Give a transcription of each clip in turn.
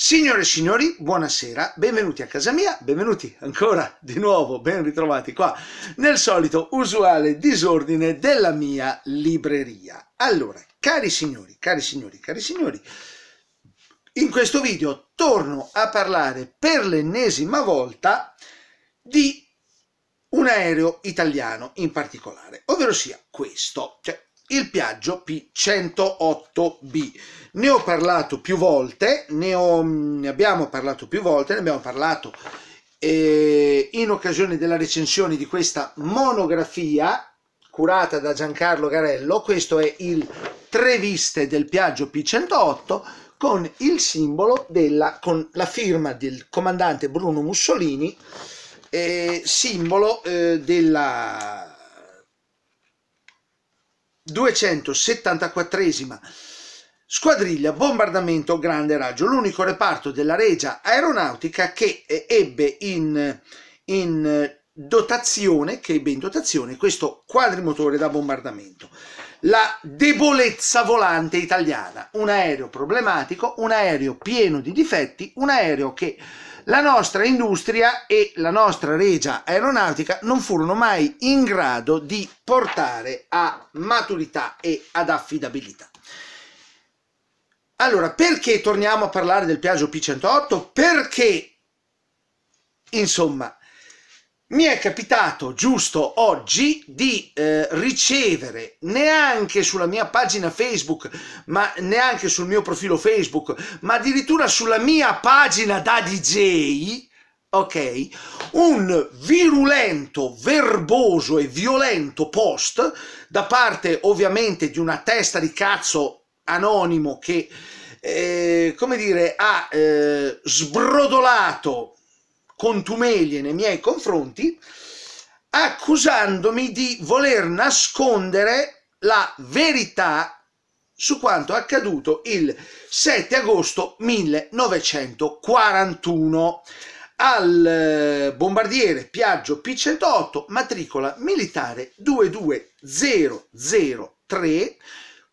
Signore e signori, buonasera, benvenuti a casa mia, benvenuti ancora di nuovo, ben ritrovati qua nel solito usuale disordine della mia libreria. Allora, cari signori, cari signori, cari signori, in questo video torno a parlare per l'ennesima volta di un aereo italiano in particolare, ovvero sia questo. Cioè, il Piaggio P108B. Ne ho parlato più volte, ne, ho, ne abbiamo parlato più volte, ne abbiamo parlato eh, in occasione della recensione di questa monografia curata da Giancarlo Garello. Questo è il Tre viste del Piaggio P108 con il simbolo della con la firma del comandante Bruno Mussolini, eh, simbolo eh, della 274esima squadriglia bombardamento grande raggio, l'unico reparto della regia aeronautica che eh, ebbe in, in dotazione, che ebbe in dotazione questo quadrimotore da bombardamento. La debolezza volante italiana, un aereo problematico, un aereo pieno di difetti, un aereo che la nostra industria e la nostra regia aeronautica non furono mai in grado di portare a maturità e ad affidabilità. Allora, perché torniamo a parlare del Piaggio P108? Perché, insomma, mi è capitato giusto oggi di eh, ricevere neanche sulla mia pagina Facebook, ma neanche sul mio profilo Facebook, ma addirittura sulla mia pagina da DJ, ok, un virulento, verboso e violento post da parte ovviamente di una testa di cazzo anonimo che, eh, come dire, ha eh, sbrodolato contumelie nei miei confronti, accusandomi di voler nascondere la verità su quanto accaduto il 7 agosto 1941 al eh, bombardiere Piaggio P108 matricola militare 22003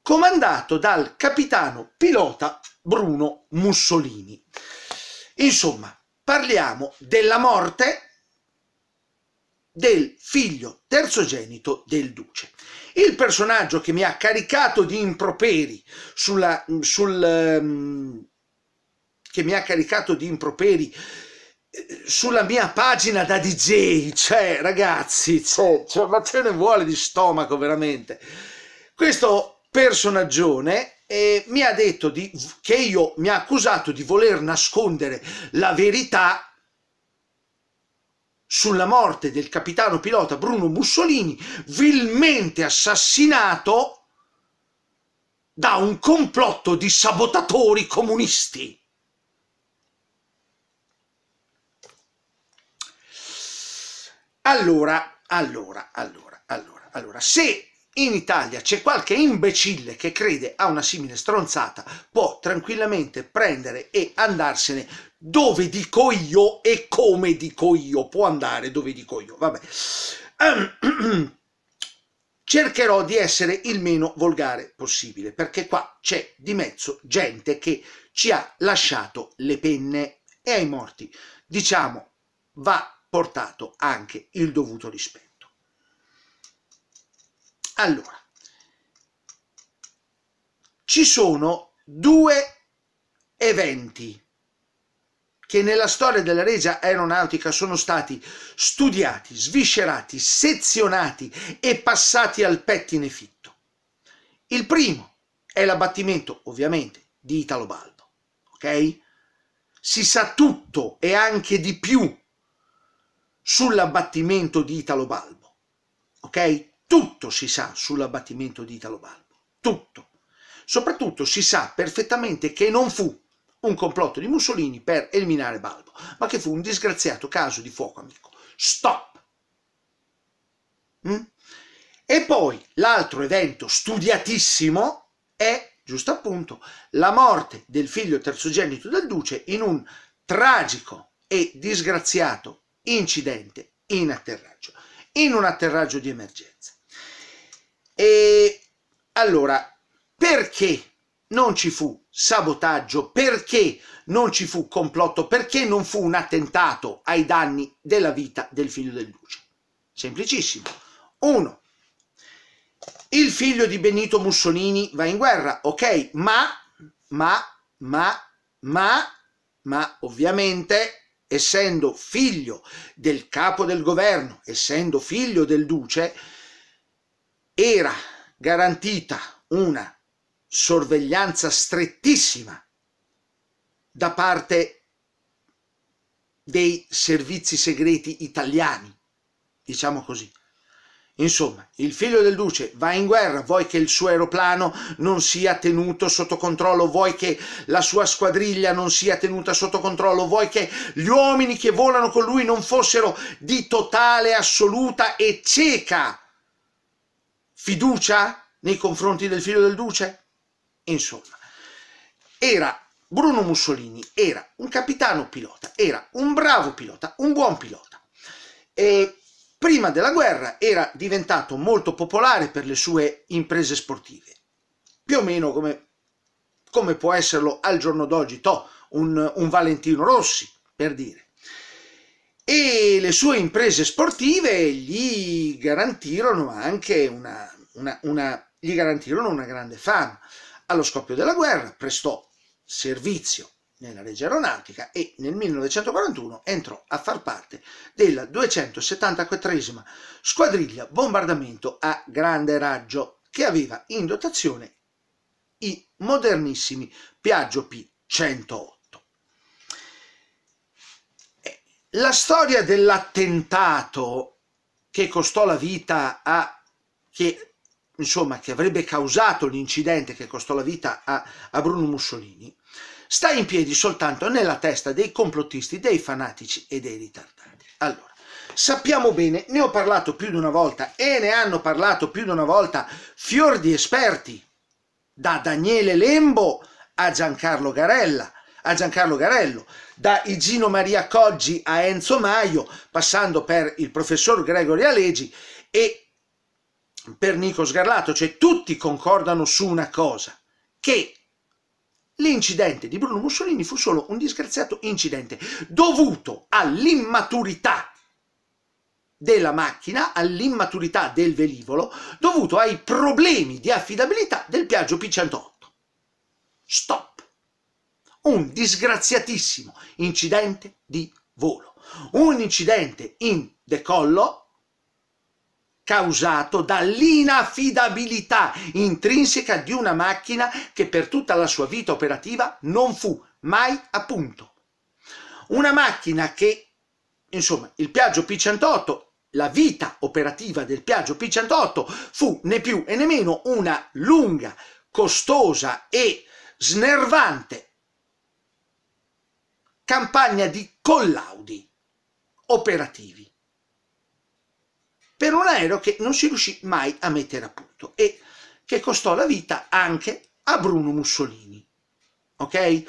comandato dal capitano pilota Bruno Mussolini. Insomma, parliamo della morte del figlio terzogenito del duce. Il personaggio che mi ha caricato di improperi sulla, mm, sul, um, che mi ha caricato di improperi eh, sulla mia pagina da DJ, cioè ragazzi, cioè, cioè, ma ce ne vuole di stomaco veramente. Questo personaggione eh, mi ha detto di, che io mi ha accusato di voler nascondere la verità sulla morte del capitano pilota Bruno Mussolini, vilmente assassinato da un complotto di sabotatori comunisti. Allora, allora, allora, allora, allora, se in Italia c'è qualche imbecille che crede a una simile stronzata, può tranquillamente prendere e andarsene dove dico io e come dico io, può andare dove dico io, vabbè. Ehm, cercherò di essere il meno volgare possibile, perché qua c'è di mezzo gente che ci ha lasciato le penne e ai morti, diciamo, va portato anche il dovuto rispetto. Allora, ci sono due eventi che nella storia della regia aeronautica sono stati studiati, sviscerati, sezionati e passati al pettine fitto. Il primo è l'abbattimento, ovviamente, di Italo Balbo, ok? Si sa tutto e anche di più sull'abbattimento di Italo Balbo, ok? Tutto si sa sull'abbattimento di Italo Balbo, tutto. Soprattutto si sa perfettamente che non fu un complotto di Mussolini per eliminare Balbo, ma che fu un disgraziato caso di fuoco amico. Stop! Mm? E poi l'altro evento studiatissimo è, giusto appunto, la morte del figlio terzogenito del duce in un tragico e disgraziato incidente in atterraggio, in un atterraggio di emergenza. E allora, perché non ci fu sabotaggio? Perché non ci fu complotto? Perché non fu un attentato ai danni della vita del figlio del Duce? Semplicissimo. Uno, Il figlio di Benito Mussolini va in guerra, ok, ma, ma, ma, ma, ma ovviamente essendo figlio del capo del governo, essendo figlio del duce, era garantita una sorveglianza strettissima da parte dei servizi segreti italiani, diciamo così. Insomma, il figlio del duce va in guerra, vuoi che il suo aeroplano non sia tenuto sotto controllo, vuoi che la sua squadriglia non sia tenuta sotto controllo, vuoi che gli uomini che volano con lui non fossero di totale, assoluta e cieca fiducia nei confronti del figlio del duce? Insomma, era Bruno Mussolini era un capitano pilota, era un bravo pilota, un buon pilota. E prima della guerra era diventato molto popolare per le sue imprese sportive, più o meno come, come può esserlo al giorno d'oggi un, un Valentino Rossi, per dire. E le sue imprese sportive gli garantirono anche una una, una, gli garantirono una grande fama. Allo scoppio della guerra prestò servizio nella legge aeronautica e nel 1941 entrò a far parte della 274 esima squadriglia bombardamento a grande raggio che aveva in dotazione i modernissimi Piaggio P-108. Eh, la storia dell'attentato che costò la vita a che insomma, che avrebbe causato l'incidente che costò la vita a, a Bruno Mussolini, sta in piedi soltanto nella testa dei complottisti, dei fanatici e dei ritardati. Allora, sappiamo bene, ne ho parlato più di una volta e ne hanno parlato più di una volta fior di esperti, da Daniele Lembo a Giancarlo Garella, a Giancarlo Garello, da Igino Maria Coggi a Enzo Maio, passando per il professor Gregorio Alegi e per Nico Sgarlato, cioè tutti concordano su una cosa, che l'incidente di Bruno Mussolini fu solo un disgraziato incidente dovuto all'immaturità della macchina, all'immaturità del velivolo, dovuto ai problemi di affidabilità del Piaggio P108. Stop! Un disgraziatissimo incidente di volo. Un incidente in decollo causato dall'inaffidabilità intrinseca di una macchina che per tutta la sua vita operativa non fu mai a punto. Una macchina che, insomma, il Piaggio P108, la vita operativa del Piaggio P108 fu né più e né meno una lunga, costosa e snervante campagna di collaudi operativi per un aereo che non si riuscì mai a mettere a punto e che costò la vita anche a Bruno Mussolini. Ok?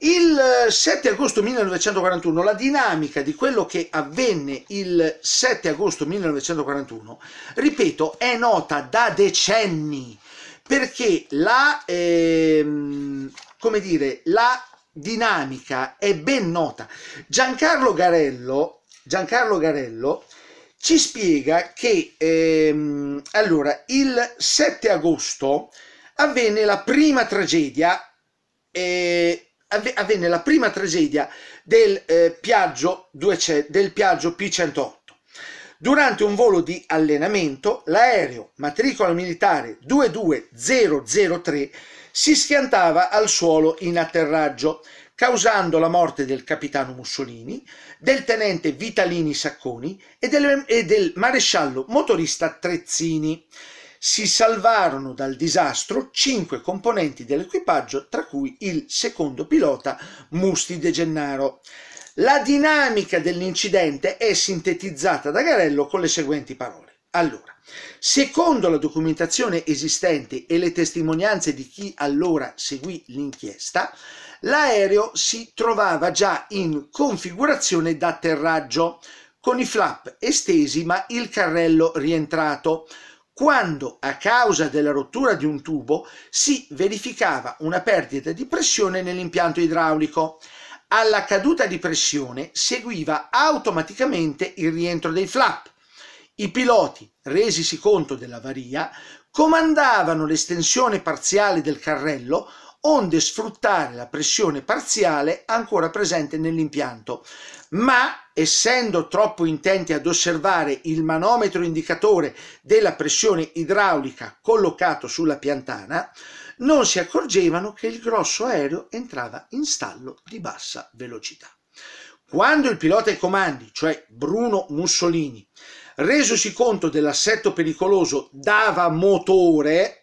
Il 7 eh, agosto 1941, la dinamica di quello che avvenne il 7 agosto 1941, ripeto, è nota da decenni perché la, ehm, come dire, la dinamica è ben nota. Giancarlo Garello, Giancarlo Garello ci spiega che ehm, allora, il 7 agosto avvenne la prima tragedia, eh, avvenne la prima tragedia del, eh, Piaggio 200, del Piaggio P108. Durante un volo di allenamento, l'aereo matricola militare 22003 si schiantava al suolo in atterraggio causando la morte del capitano Mussolini, del tenente Vitalini Sacconi e del, e del maresciallo motorista Trezzini. Si salvarono dal disastro cinque componenti dell'equipaggio, tra cui il secondo pilota Musti De Gennaro. La dinamica dell'incidente è sintetizzata da Garello con le seguenti parole. Allora, secondo la documentazione esistente e le testimonianze di chi allora seguì l'inchiesta, L'aereo si trovava già in configurazione d'atterraggio, con i flap estesi ma il carrello rientrato, quando a causa della rottura di un tubo si verificava una perdita di pressione nell'impianto idraulico. Alla caduta di pressione seguiva automaticamente il rientro dei flap. I piloti, resisi conto dell'avaria, comandavano l'estensione parziale del carrello onde sfruttare la pressione parziale ancora presente nell'impianto. Ma essendo troppo intenti ad osservare il manometro indicatore della pressione idraulica collocato sulla piantana, non si accorgevano che il grosso aereo entrava in stallo di bassa velocità. Quando il pilota ai comandi, cioè Bruno Mussolini, resosi conto dell'assetto pericoloso, dava motore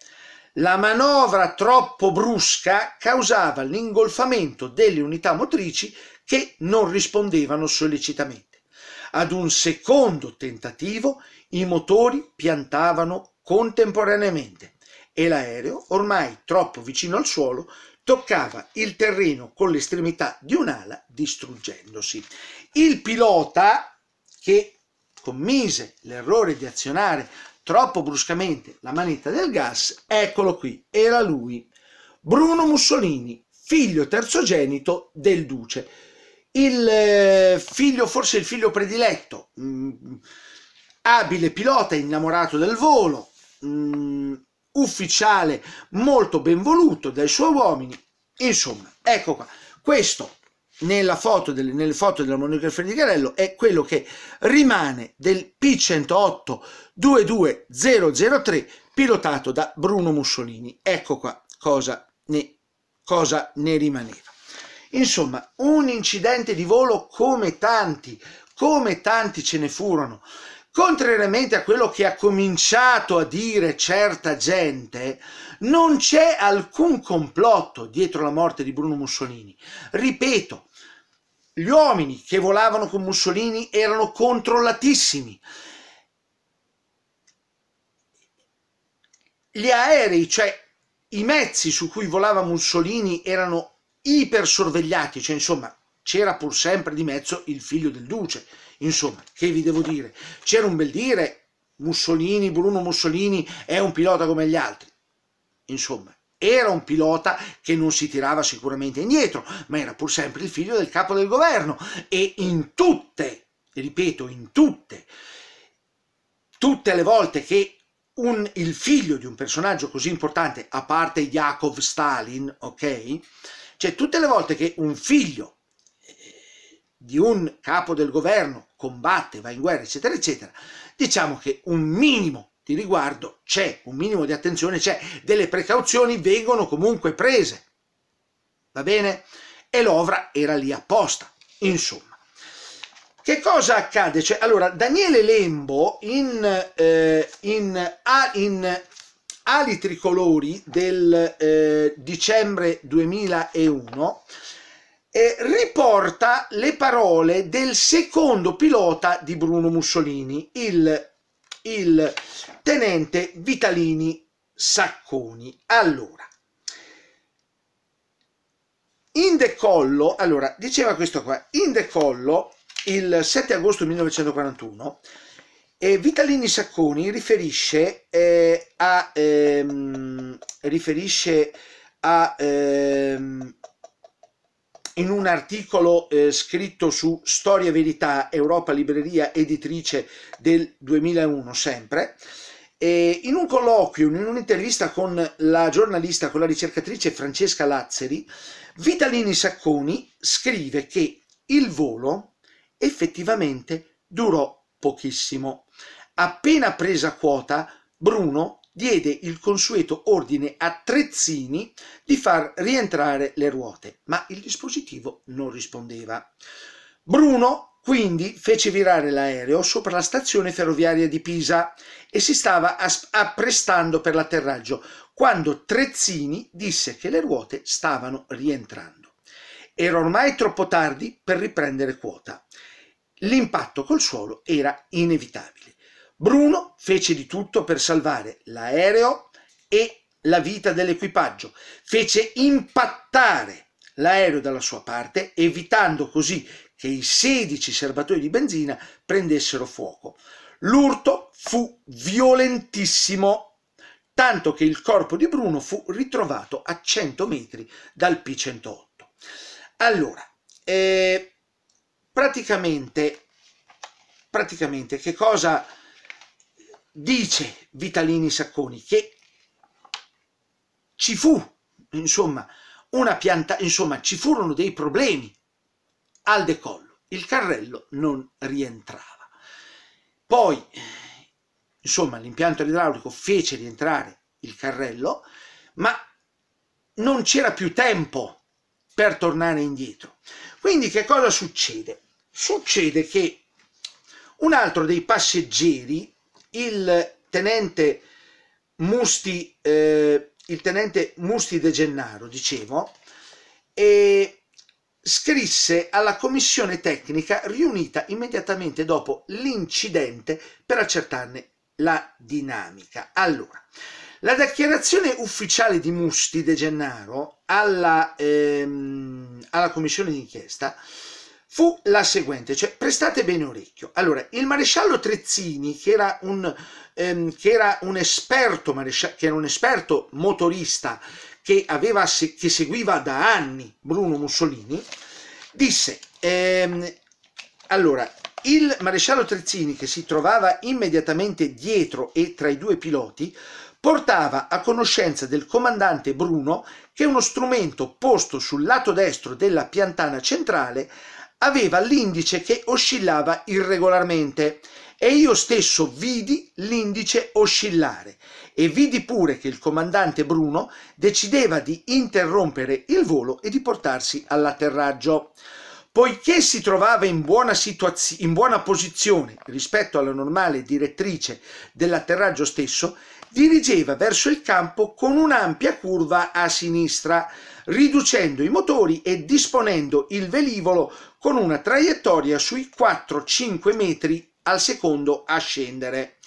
la manovra troppo brusca causava l'ingolfamento delle unità motrici che non rispondevano sollecitamente. Ad un secondo tentativo i motori piantavano contemporaneamente e l'aereo, ormai troppo vicino al suolo, toccava il terreno con l'estremità di un'ala distruggendosi. Il pilota, che commise l'errore di azionare troppo bruscamente la manetta del gas, eccolo qui, era lui, Bruno Mussolini, figlio terzogenito del duce. Il eh, figlio, forse il figlio prediletto, mh, mm, abile pilota innamorato del volo, mh, mm, ufficiale molto ben voluto dai suoi uomini, insomma, ecco qua, questo foto del, nelle foto della monografia di Garello è quello che rimane del P108 22003 pilotato da Bruno Mussolini. Ecco qua cosa ne, cosa ne rimaneva. Insomma, un incidente di volo come tanti, come tanti ce ne furono. Contrariamente a quello che ha cominciato a dire certa gente, non c'è alcun complotto dietro la morte di Bruno Mussolini. Ripeto, gli uomini che volavano con Mussolini erano controllatissimi. Gli aerei, cioè i mezzi su cui volava Mussolini erano ipersorvegliati, cioè insomma c'era pur sempre di mezzo il figlio del duce. Insomma, che vi devo dire? C'era un bel dire, Mussolini, Bruno Mussolini è un pilota come gli altri. Insomma, era un pilota che non si tirava sicuramente indietro, ma era pur sempre il figlio del capo del governo e in tutte, ripeto, in tutte, tutte le volte che un, il figlio di un personaggio così importante, a parte Yakov Stalin, ok? Cioè tutte le volte che un figlio di un capo del governo combatte, va in guerra, eccetera, eccetera, diciamo che un minimo di riguardo c'è, un minimo di attenzione c'è, delle precauzioni vengono comunque prese. Va bene? E l'ovra era lì apposta, insomma. Che cosa accade? Cioè, allora, Daniele Lembo in, eh, in, ah, in Ali Tricolori del eh, dicembre 2001 eh, riporta le parole del secondo pilota di Bruno Mussolini, il, il tenente Vitalini Sacconi. Allora, in decollo, allora, diceva questo qua, in decollo il 7 agosto 1941 eh, Vitalini Sacconi riferisce eh, a, ehm, riferisce a ehm, in un articolo eh, scritto su Storia Verità, Europa Libreria Editrice del 2001 sempre, e in un colloquio, in un'intervista con la giornalista, con la ricercatrice Francesca Lazzeri, Vitalini Sacconi scrive che il volo effettivamente durò pochissimo. Appena presa quota, Bruno diede il consueto ordine a Trezzini di far rientrare le ruote, ma il dispositivo non rispondeva. Bruno quindi fece virare l'aereo sopra la stazione ferroviaria di Pisa e si stava apprestando per l'atterraggio quando Trezzini disse che le ruote stavano rientrando. Era ormai troppo tardi per riprendere quota. L'impatto col suolo era inevitabile. Bruno fece di tutto per salvare l'aereo e la vita dell'equipaggio. Fece impattare l'aereo dalla sua parte, evitando così che i 16 serbatoi di benzina prendessero fuoco. L'urto fu violentissimo, tanto che il corpo di Bruno fu ritrovato a 100 metri dal P-108. Allora, eh, praticamente, praticamente che cosa dice Vitalini Sacconi che ci fu, insomma, una pianta, insomma, ci furono dei problemi al decollo, il carrello non rientrava. Poi, insomma, l'impianto idraulico fece rientrare il carrello, ma non c'era più tempo per tornare indietro. Quindi che cosa succede? Succede che un altro dei passeggeri il tenente Musti, eh, il tenente Musti De Gennaro, dicevo, e scrisse alla commissione tecnica riunita immediatamente dopo l'incidente per accertarne la dinamica. Allora, la dichiarazione ufficiale di Musti De Gennaro alla, ehm, alla commissione d'inchiesta fu la seguente, cioè prestate bene orecchio. Allora, il maresciallo Trezzini, che era un, ehm, che era un esperto che era un esperto motorista che, aveva, che seguiva da anni Bruno Mussolini, disse, ehm, allora, il maresciallo Trezzini, che si trovava immediatamente dietro e tra i due piloti, portava a conoscenza del comandante Bruno che uno strumento posto sul lato destro della piantana centrale aveva l'indice che oscillava irregolarmente e io stesso vidi l'indice oscillare e vidi pure che il comandante Bruno decideva di interrompere il volo e di portarsi all'atterraggio. Poiché si trovava in buona, situaz- in buona posizione rispetto alla normale direttrice dell'atterraggio stesso, dirigeva verso il campo con un'ampia curva a sinistra, riducendo i motori e disponendo il velivolo con una traiettoria sui 4-5 metri al secondo a scendere.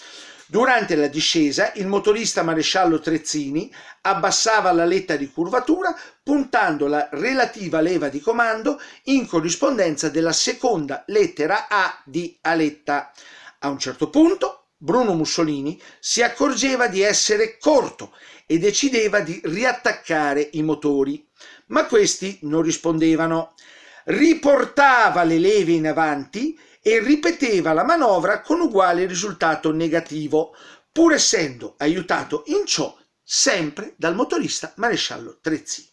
Durante la discesa il motorista maresciallo Trezzini abbassava l'aletta di curvatura puntando la relativa leva di comando in corrispondenza della seconda lettera A di aletta. A un certo punto Bruno Mussolini si accorgeva di essere corto e decideva di riattaccare i motori, ma questi non rispondevano. Riportava le leve in avanti e ripeteva la manovra con uguale risultato negativo, pur essendo aiutato in ciò sempre dal motorista maresciallo Trezzini.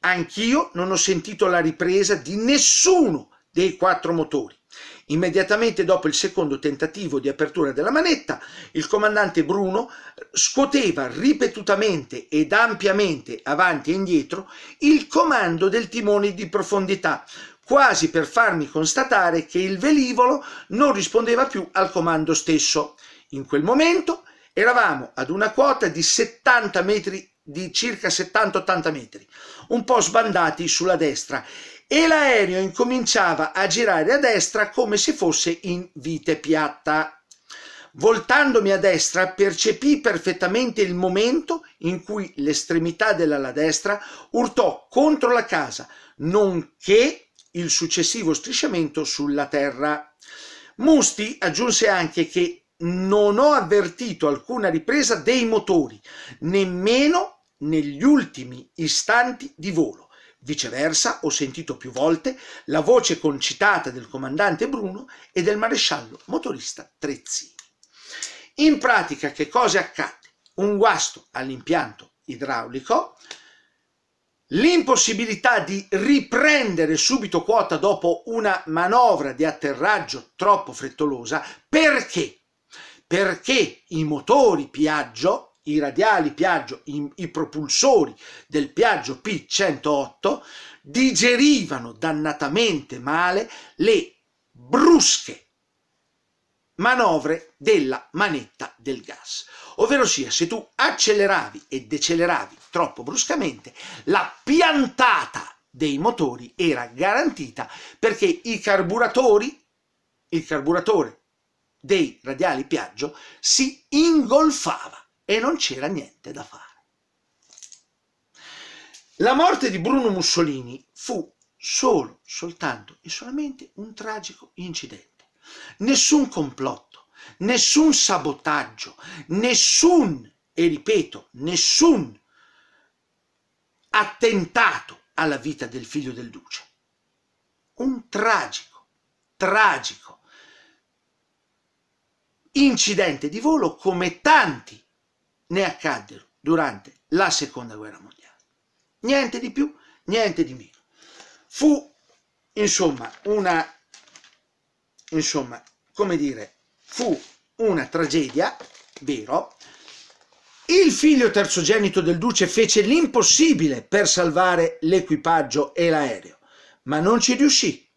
Anch'io non ho sentito la ripresa di nessuno dei quattro motori Immediatamente dopo il secondo tentativo di apertura della manetta, il comandante Bruno scuoteva ripetutamente ed ampiamente avanti e indietro il comando del timone di profondità, quasi per farmi constatare che il velivolo non rispondeva più al comando stesso. In quel momento eravamo ad una quota di 70 metri di circa 70-80 metri, un po' sbandati sulla destra e l'aereo incominciava a girare a destra come se fosse in vite piatta. Voltandomi a destra percepii perfettamente il momento in cui l'estremità dell'ala destra urtò contro la casa, nonché il successivo strisciamento sulla terra. Musti aggiunse anche che non ho avvertito alcuna ripresa dei motori, nemmeno negli ultimi istanti di volo. Viceversa, ho sentito più volte la voce concitata del comandante Bruno e del maresciallo motorista Trezzini. In pratica, che cosa accadde? Un guasto all'impianto idraulico, l'impossibilità di riprendere subito quota dopo una manovra di atterraggio troppo frettolosa, perché? Perché i motori Piaggio i radiali Piaggio, i, i propulsori del Piaggio P108 digerivano dannatamente male le brusche manovre della manetta del gas. Ovvero sia, se tu acceleravi e deceleravi troppo bruscamente, la piantata dei motori era garantita perché i carburatori, il carburatore dei radiali Piaggio si ingolfava e non c'era niente da fare. La morte di Bruno Mussolini fu solo, soltanto e solamente un tragico incidente. Nessun complotto, nessun sabotaggio, nessun, e ripeto, nessun attentato alla vita del figlio del duce. Un tragico, tragico incidente di volo come tanti ne accaddero durante la seconda guerra mondiale. Niente di più, niente di meno. Fu insomma una, insomma, come dire, fu una tragedia, vero? Il figlio terzogenito del duce fece l'impossibile per salvare l'equipaggio e l'aereo, ma non ci riuscì,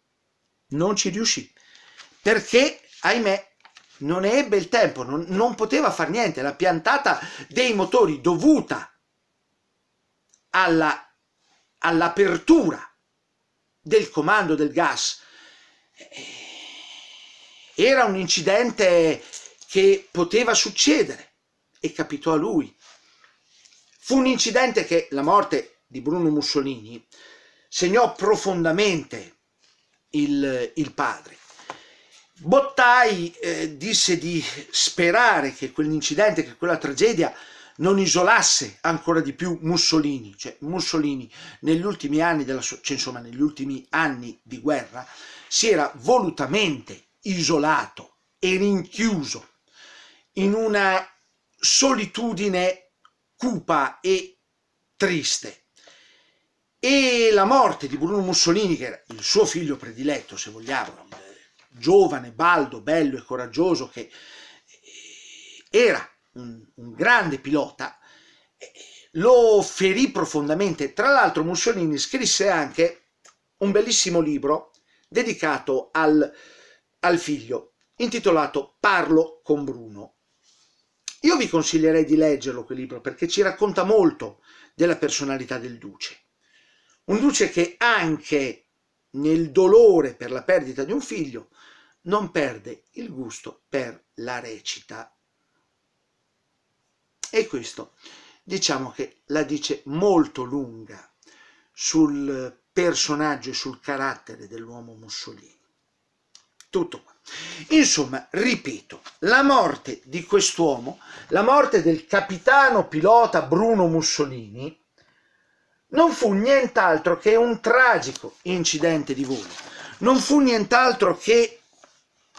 non ci riuscì, perché, ahimè, non ebbe il tempo, non, non poteva far niente, la piantata dei motori dovuta alla, all'apertura del comando del gas eh, era un incidente che poteva succedere e capitò a lui. Fu un incidente che la morte di Bruno Mussolini segnò profondamente il, il padre. Bottai eh, disse di sperare che quell'incidente, che quella tragedia non isolasse ancora di più Mussolini, cioè Mussolini negli ultimi anni, della, cioè, insomma, negli ultimi anni di guerra si era volutamente isolato e rinchiuso in una solitudine cupa e triste. E la morte di Bruno Mussolini, che era il suo figlio prediletto, se vogliamo, giovane, baldo, bello e coraggioso che eh, era un, un grande pilota, eh, lo ferì profondamente. Tra l'altro Mussolini scrisse anche un bellissimo libro dedicato al, al figlio, intitolato Parlo con Bruno. Io vi consiglierei di leggerlo quel libro perché ci racconta molto della personalità del duce. Un duce che anche nel dolore per la perdita di un figlio, non perde il gusto per la recita. E questo diciamo che la dice molto lunga sul personaggio e sul carattere dell'uomo Mussolini. Tutto qua. Insomma, ripeto, la morte di quest'uomo, la morte del capitano pilota Bruno Mussolini, non fu nient'altro che un tragico incidente di volo, non fu nient'altro che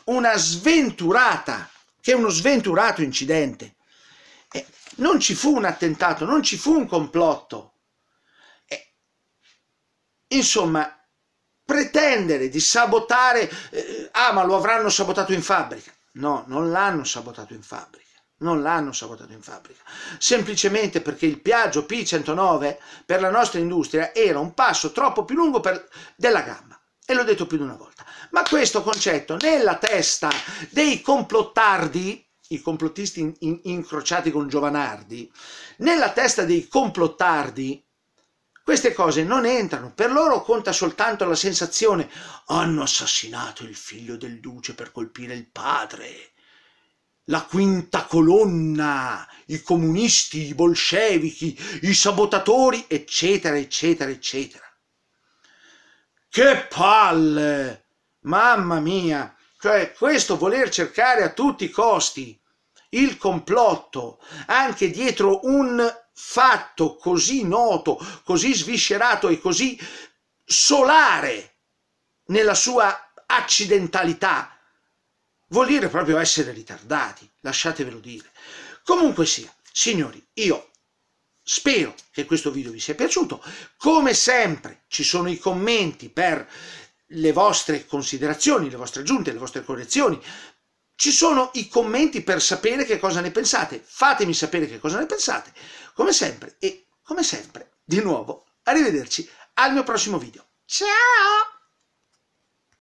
una sventurata, che uno sventurato incidente. Eh, non ci fu un attentato, non ci fu un complotto. Eh, insomma, pretendere di sabotare, eh, ah ma lo avranno sabotato in fabbrica. No, non l'hanno sabotato in fabbrica non l'hanno sabotato in fabbrica, semplicemente perché il Piaggio P109 per la nostra industria era un passo troppo più lungo per... della gamma. E l'ho detto più di una volta. Ma questo concetto nella testa dei complottardi, i complottisti in, in, incrociati con Giovanardi, nella testa dei complottardi, queste cose non entrano, per loro conta soltanto la sensazione hanno assassinato il figlio del duce per colpire il padre la quinta colonna, i comunisti, i bolscevichi, i sabotatori, eccetera, eccetera, eccetera. Che palle! Mamma mia! Cioè, questo voler cercare a tutti i costi il complotto, anche dietro un fatto così noto, così sviscerato e così solare nella sua accidentalità, vuol dire proprio essere ritardati, lasciatevelo dire. Comunque sia, signori, io spero che questo video vi sia piaciuto. Come sempre ci sono i commenti per le vostre considerazioni, le vostre aggiunte, le vostre correzioni. Ci sono i commenti per sapere che cosa ne pensate. Fatemi sapere che cosa ne pensate. Come sempre e come sempre, di nuovo, arrivederci al mio prossimo video. Ciao!